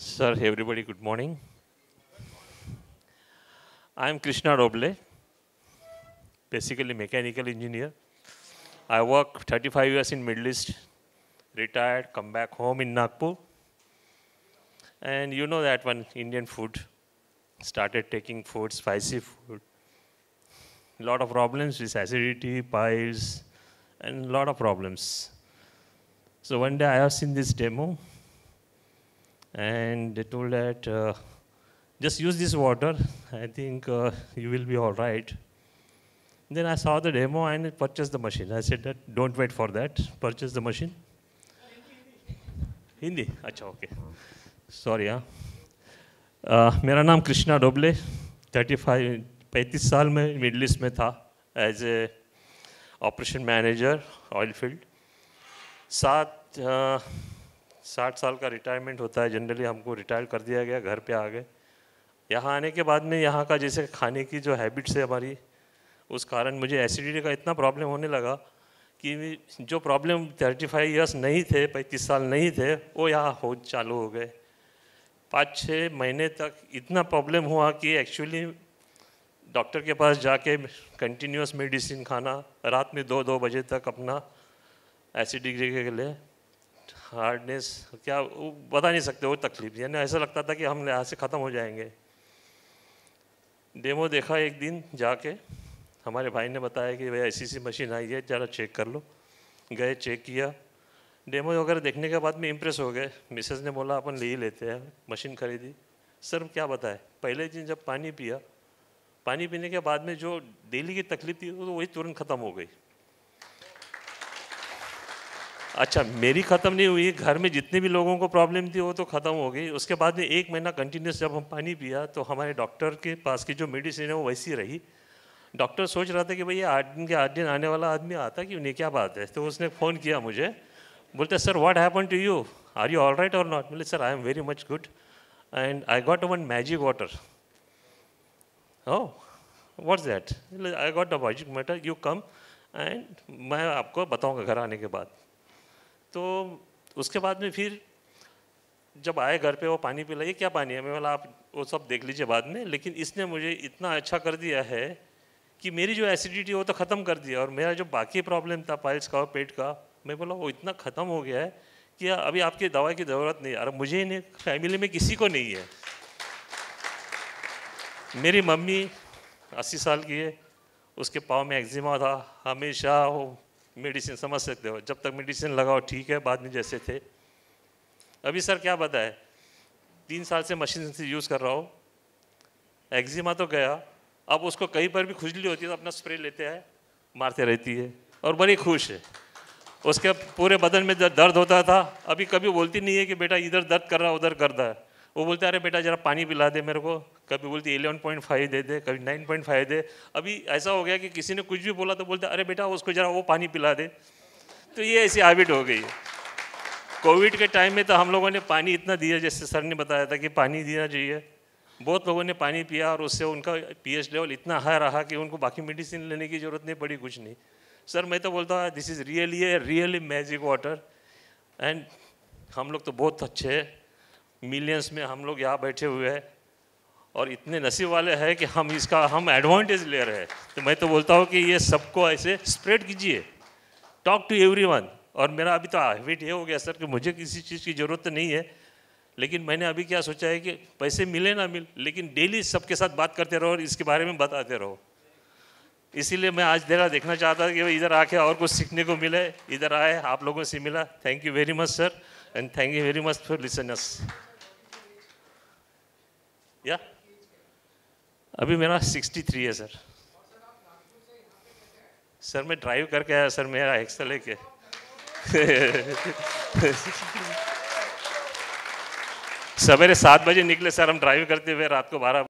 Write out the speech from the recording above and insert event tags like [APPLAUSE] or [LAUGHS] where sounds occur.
Sir, everybody, good morning. I'm Krishna Roble, basically mechanical engineer. I work 35 years in Middle East, retired, come back home in Nagpur. And you know that when Indian food, started taking food, spicy food. Lot of problems with acidity, piles, and lot of problems. So one day I have seen this demo, and they told that uh, just use this water. I think uh, you will be all right. Then I saw the demo and I purchased the machine. I said that don't wait for that. Purchase the machine. Hindi. Acha, okay. Sorry, हाँ uh, मेरा नाम Krishna doble 35 35 साल में middle East में था as a operation manager oil field साथ साठ साल का रिटायरमेंट होता है जनरली हमको रिटायर कर दिया गया घर पे आ गए यहाँ आने के बाद में यहाँ का जैसे खाने की जो हैबिट्स है हमारी उस कारण मुझे एसिडिटी का इतना प्रॉब्लम होने लगा कि जो प्रॉब्लम थर्टी फाइव ईयर्स नहीं थे पैंतीस साल नहीं थे वो यहाँ हो चालू हो गए पाँच छः महीने तक इतना प्रॉब्लम हुआ कि एक्चुअली डॉक्टर के पास जाके कंटिन्यूस मेडिसिन खाना रात में दो दो बजे तक अपना एसिडिटी के लिए हार्डनेस क्या वो बता नहीं सकते वो तकलीफ यानी ऐसा लगता था कि हम यहाँ से ख़त्म हो जाएंगे डेमो देखा एक दिन जाके हमारे भाई ने बताया कि भैया ऐसी सी मशीन आई है ज़रा चेक कर लो गए चेक किया डेमो वगैरह देखने के बाद में इम्प्रेस हो गए मिसेज ने बोला अपन ले ही लेते हैं मशीन खरीदी सर क्या बताए पहले दिन जब पानी पिया पानी पीने के बाद में जो डेली की तकलीफ थी तो वही तुरंत ख़त्म हो गई अच्छा मेरी ख़त्म नहीं हुई घर में जितने भी लोगों को प्रॉब्लम थी वो तो ख़त्म हो गई उसके बाद में एक महीना कंटिन्यूस जब हम पानी पिया तो हमारे डॉक्टर के पास की जो मेडिसिन है वो वैसी रही डॉक्टर सोच रहा था कि भैया आठ दिन के आठ दिन आने वाला आदमी आता कि उन्हें क्या बात है तो उसने फ़ोन किया मुझे बोलते sir what happen to you are you all right और नॉट बोले sir I am very much good and I got one magic water हो what's that I got a magic matter you come and मैं आपको बताऊंगा घर आने के बाद तो उसके बाद में फिर जब आए घर पे वो पानी पिला ये क्या पानी है मैं बोला आप वो सब देख लीजिए बाद में लेकिन इसने मुझे इतना अच्छा कर दिया है कि मेरी जो एसिडिटी वो तो ख़त्म कर दिया और मेरा जो बाकी प्रॉब्लम था पाइल्स का और पेट का मैं बोला वो इतना ख़त्म हो गया है कि अभी आपकी दवा की ज़रूरत नहीं अरे मुझे नहीं फैमिली में किसी को नहीं है मेरी मम्मी अस्सी साल की है उसके पाँव में एक्जिमा था हमेशा वो मेडिसिन समझ सकते हो जब तक मेडिसिन लगाओ ठीक है बाद में जैसे थे अभी सर क्या बताए तीन साल से मशीन से यूज़ कर रहा हो एक्जिमा तो गया अब उसको कहीं पर भी खुजली होती है तो अपना स्प्रे लेते हैं मारते रहती है और बड़ी खुश है उसके पूरे बदन में दर्द होता था अभी कभी बोलती नहीं है कि बेटा इधर दर्द कर रहा उधर कर रहा है वो बोलते अरे बेटा ज़रा पानी पिला दे मेरे को कभी बोलती एलेवन पॉइंट फाइव दे दे कभी नाइन पॉइंट फाइव दे अभी ऐसा हो गया कि किसी ने कुछ भी बोला तो बोलते अरे बेटा उसको ज़रा वो पानी पिला दे तो ये ऐसी हैबिट हो गई कोविड के टाइम में तो हम लोगों ने पानी इतना दिया जैसे सर ने बताया था कि पानी देना चाहिए बहुत लोगों ने पानी पिया और उससे उनका पी लेवल इतना हाई रहा कि उनको बाकी मेडिसिन लेने की ज़रूरत नहीं पड़ी कुछ नहीं सर मैं तो बोलता हूँ this is really a really magic water and हम लोग तो बहुत अच्छे हैं मिलियंस में हम लोग यहाँ बैठे हुए हैं और इतने नसीब वाले हैं कि हम इसका हम एडवांटेज ले रहे हैं तो मैं तो बोलता हूँ कि ये सबको ऐसे स्प्रेड कीजिए टॉक टू एवरी और मेरा अभी तो हैबिट ये हो गया सर कि मुझे किसी चीज़ की ज़रूरत तो नहीं है लेकिन मैंने अभी क्या सोचा है कि पैसे मिले ना मिले लेकिन डेली सबके साथ बात करते रहो और इसके बारे में बताते रहो इसीलिए मैं आज देखा देखना चाहता था कि इधर आके और कुछ सीखने को मिले इधर आए आप लोगों से मिला thank you very much sir and thank you very much for listeners या अभी मेरा 63 है सर सर मैं ड्राइव करके आया सर मेरा एक्सल है के [LAUGHS] सवेरे सात बजे निकले सर हम ड्राइव करते हुए रात को बारह